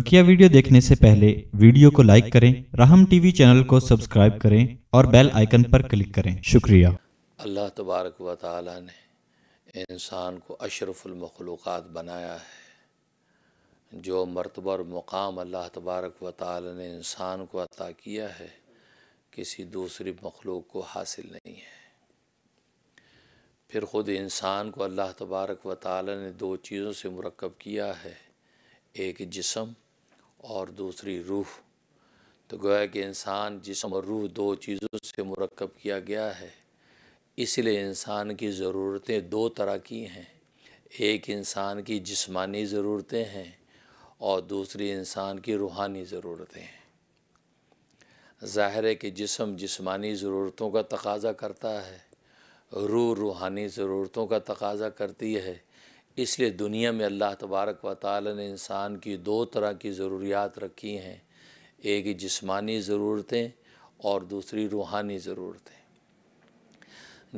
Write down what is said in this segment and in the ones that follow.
बकिया वीडियो देखने से पहले वीडियो को लाइक करें राहम टीवी चैनल को सब्सक्राइब करें और बेल आइकन पर क्लिक करें शुक्रिया अल्लाह तबारक व ताली ने इंसान को अशरफुलमखलूक़ बनाया है जो मरतबा और मुकाम अल्लाह तबारक व ताली ने इंसान को अता किया है किसी दूसरी मखलूक को हासिल नहीं है फिर ख़ुद इंसान को अल्लाह तबारक व ताली ने दो चीज़ों से मरकब किया है एक जिसम और दूसरी रूह तो गोया कि इंसान जिसम और रूह दो चीज़ों से मरकब किया गया है इसलिए इंसान की ज़रूरतें दो तरह की हैं एक इंसान की जिस्मानी ज़रूरतें हैं और दूसरी इंसान की रूहानी ज़रूरतें हैं ज़ाहिर है कि जिसम जिस्मानी ज़रूरतों का तकाजा करता है रूह रूहानी ज़रूरतों का तकाजा करती है इसलिए दुनिया में अल्लाह तबारक व ताली ने इंसान की दो तरह की ज़रूरियात रखी हैं एक जिस्मानी ज़रूरतें और दूसरी रूहानी ज़रूरतें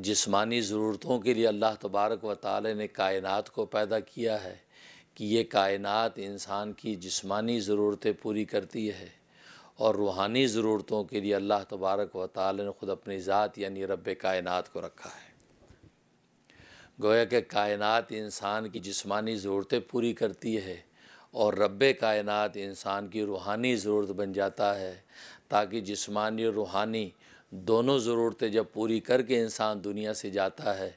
जिस्मानी ज़रूरतों के लिए अल्लाह तबारक व ताली ने कायनात को पैदा किया है कि ये कायनात इंसान की जिस्मानी ज़रूरतें पूरी करती है और रूहानी ज़रूरतों के लिए अल्लाह तबारक व ताली ने ख़ुद अपनी ज़ात यानी रब कायनात को रखा है गोया के कायनात इंसान की जिस्मानी ज़रूरतें पूरी करती है और रब कायनात इंसान की रूहानी ज़रूरत बन जाता है ताकि जिस्मानी और रूहानी दोनों ज़रूरतें जब पूरी करके इंसान दुनिया से जाता है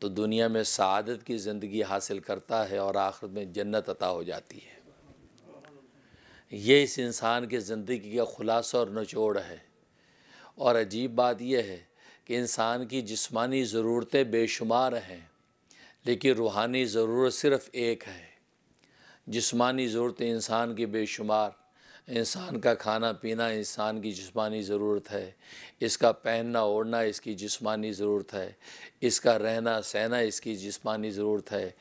तो दुनिया में सआदत की ज़िंदगी हासिल करता है और आखिर में जन्नत अता हो जाती है ये इस इंसान के ज़िंदगी का ख़ुलासा और नचोड़ है और अजीब बात यह है कि इंसान की जिसमानी ज़रूरतें बेशुमार हैं लेकिन रूहानी ज़रूरत सिर्फ़ एक है जिस्मानी ज़रूरत इंसान की बेशुमार इंसान का खाना पीना इंसान की जिस्मानी ज़रूरत है इसका पहनना ओढ़ना इसकी जिस्मानी ज़रूरत है इसका रहना सहना इसकी जिस्मानी ज़रूरत है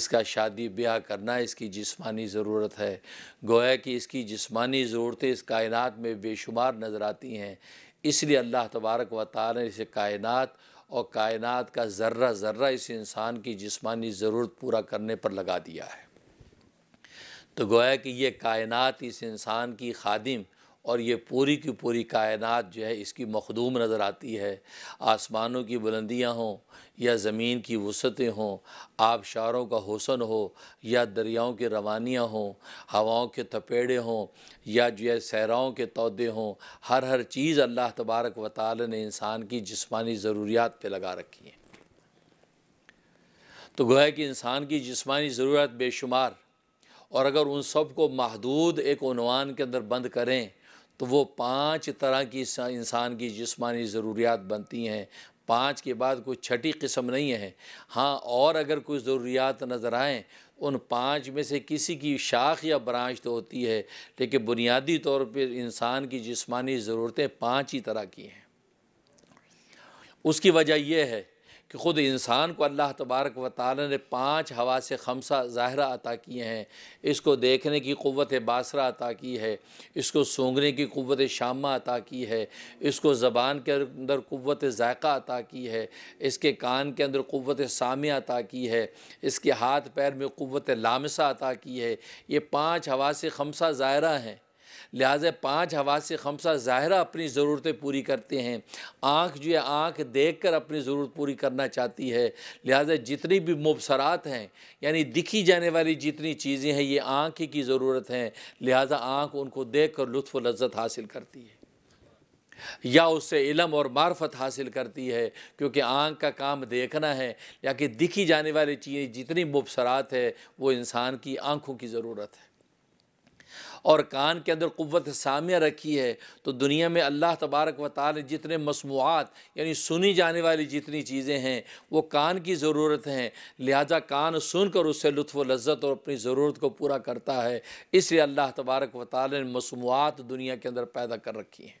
इसका शादी ब्याह करना इसकी जिस्मानी ज़रूरत है गोया कि इसकी जिस्मानी ज़रूरतें इस कायनात में बेशुमार नज़र आती हैं इसलिए अल्लाह तबारक व ने इसे कायनात और कायनात का ज़र्रा ज़र्रा इस इंसान की जिस्मानी ज़रूरत पूरा करने पर लगा दिया है तो गोया कि ये कायनात इस इंसान की खादिम और ये पूरी की पूरी कायनात जो है इसकी मखदूम नज़र आती है आसमानों की बुलंदियाँ हों या ज़मीन की वसतें हों आबशारों का हुसन हो या दरियाओं की रवानियाँ हों हवाओं के थपेड़े हों या जो है सहराओं के तोदे हों हर हर चीज़ अल्लाह तबारक व ताल ने इंसान की जिसमानी ज़रूरियात पर लगा रखी हैं तो गोया कि इंसान की जिसमानी ज़रूरत बेशुमार और अगर उन सब को महदूद एक उनवान के अंदर बंद करें तो वो पांच तरह की इंसान की जिस्मानी ज़रूरियात बनती हैं पाँच के बाद कोई छठी किस्म नहीं है हाँ और अगर कोई ज़रूरियात नज़र आएँ उन पाँच में से किसी की शाख या ब्रांच तो होती है लेकिन बुनियादी तौर पर इंसान की जिस्मानी ज़रूरतें पाँच ही तरह की हैं उसकी वजह यह है कि ख़ुद इंसान को अल्लाह तबारक व ताली ने पाँच हवा से खमसा ज़ाहरा अता किए हैं इसको देखने की क़वत बासरा अता की है इसको सूंघने की क़वत शामा अता की है इसको ज़बान के अंदर क़वत ज़ायक़ा अता की है इसके कान के अंदर क़वत सामिया अता की है इसके हाथ पैर में क़वत लामसा अता की है ये पाँच हवा से खमसा ज़ायरा हैं लिहाजा पाँच हवा से खमसा ज़ाहरा अपनी ज़रूरतें पूरी करते हैं आँख जो है आँख देख कर अपनी ज़रूरत पूरी करना चाहती है लिहाजा जितनी भी मुबसरात हैं यानी दिखी जाने वाली जितनी चीज़ें हैं ये आँख ही की ज़रूरत हैं लिहाजा आँख उनको देख कर लुत्फ़ लज्जत हासिल करती है या उससे इलम और मार्फत हासिल करती है क्योंकि आँख का काम देखना है या कि दिखी जाने वाली चीज़ें जितनी मुबसरात है वो इंसान की आँखों की ज़रूरत है और कान के अंदर क़वत सामिया रखी है तो दुनिया में अल्लाह तबारक व ताल जितने मसमूआत यानी सुनी जाने वाली जितनी चीज़ें हैं वो कान की ज़रूरत हैं लिहाजा कान सुन कर उससे लुत्फ़ लज़त और अपनी ज़रूरत को पूरा करता है इसलिए अल्लाह तबारक व ताल ने मसमूआत दुनिया के अंदर पैदा कर रखी हैं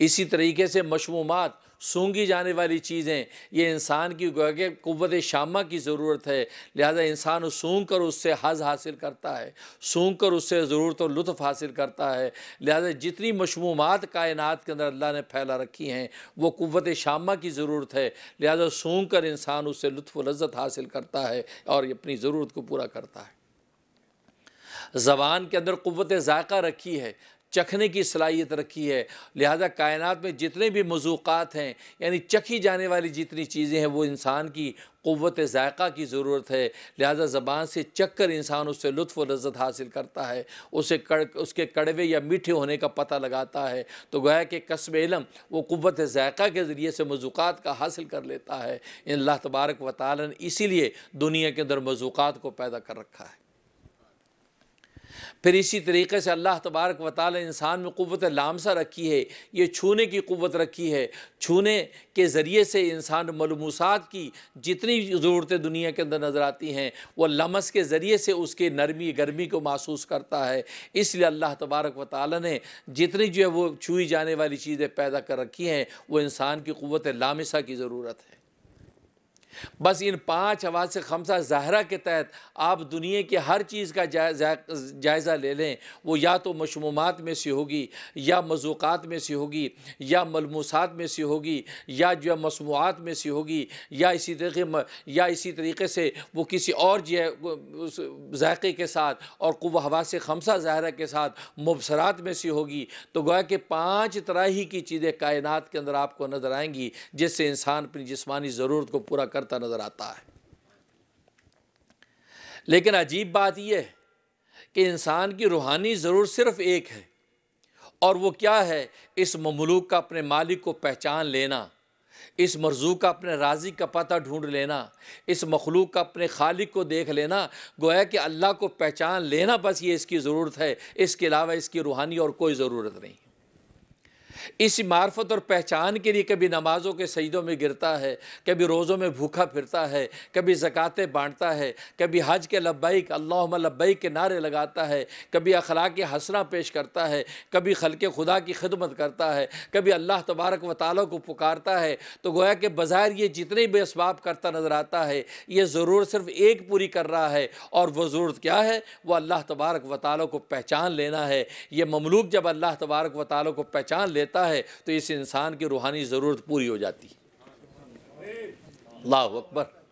इसी तरीके से मशमूमत सूंगी जाने वाली चीज़ें ये इंसान की क़वत शामा की ज़रूरत है लिहाजा इंसान सूंघ कर उससे हज हासिल करता है सूंघ कर उससे ज़रूरत और लुत्फ़ हासिल करता है लिहाजा जितनी मशमूमत कायनात के अंदर अल्लाह ने फैला रखी हैं वो क़वत शामा की ज़रूरत है लिहाजा सूंघ कर इंसान उससे लुत्फ़ लज़त हासिल करता है और अपनी ज़रूरत को पूरा करता है ज़बान के अंदर क़वत ज़ायक़ा रखी है चखने की सलाहियत रखी है लिहाजा कायनात में जितने भी मजूक़ात हैं यानी चखी जाने वाली जितनी चीज़ें हैं वो इंसान की क़वत ज़ायक़ा की ज़रूरत है लिहाजा ज़बान से चख कर इंसान उससे लुफ़ व लज़त हासिल करता है उसे कड़ उसके कड़वे या मीठे होने का पता लगाता है तो गोया कि कसब इलम वो क़वत ज़ायक़ा के ज़रिए से मजूक़ात का हासिल कर लेता है इन अल्लाह तबारक व ताली ने इसीलिए दुनिया के अंदर मजूक़ात को पैदा कर रखा है फिर इसी तरीके से अल्लाह तबारक व ताली इंसान में क़वत लामसा रखी है ये छूने की क़वत रखी है छूने के ज़रिए से इंसान मलमूसात की जितनी ज़रूरतें दुनिया के अंदर नज़र आती हैं वह लमस के ज़रिए से उसके नरमी गर्मी को महसूस करता है इसलिए अल्लाह तबारक व ताली ने जितनी जो है वो छूई जाने वाली चीज़ें पैदा कर रखी हैं वो इंसान की क़वत लामसा की ज़रूरत है बस इन पांच हवा से खमसा जहरा के तहत आप दुनिया की हर चीज़ का जायज़ा ले लें वो या तो मशमूमात में से होगी या मजूक़ात में से होगी या मलमूसात में से होगी या जो मसनूआत में से होगी या इसी तरीके या इसी तरीके से वो किसी और जायके के साथ और कुब हवा से खमसा जहरा के साथ मुबसरात में से होगी तो गोया कि पाँच तरह ही की चीज़ें कायनत के अंदर आपको नज़र आएंगी जिससे इंसान अपनी जिसमानी ज़रूरत को पूरा कर करता नज़र आता है लेकिन अजीब बात यह है कि इंसान की रूहानी ज़रूर सिर्फ़ एक है और वो क्या है इस ममलूक का अपने मालिक को पहचान लेना इस मरजू का अपने राजी का पता ढूंढ लेना इस मखलूक का अपने खालिक को देख लेना गोया कि अल्लाह को पहचान लेना बस ये इसकी ज़रूरत है इसके अलावा इसकी रूहानी और कोई ज़रूरत नहीं इस मार्फत और पहचान के लिए कभी नमाज़ों के सईदों में गिरता है कभी रोज़ों में भूखा फिरता है कभी ज़क़़तें बाँटता है कभी हज के लब्बैक अल्लाह लब्बैक के नारे लगाता है कभी अखलाक हसना पेश करता है कभी खल के खुदा की खिदमत करता है कभी अल्लाह तबारक व ताली को पुकारता है तो गोया कि बाज़ार ये जितने भी इसबाब करता नज़र आता है ये ज़रूर सिर्फ एक पूरी कर रहा है और वह ज़रूरत क्या है वह अल्लाह तबारक व ताली को पहचान लेना है ये ममलूक जब अल्लाह तबारक व ताली को पहचान लेता रहता है तो इस इंसान की रूहानी ज़रूरत पूरी हो जाती है अल्लाह अकबर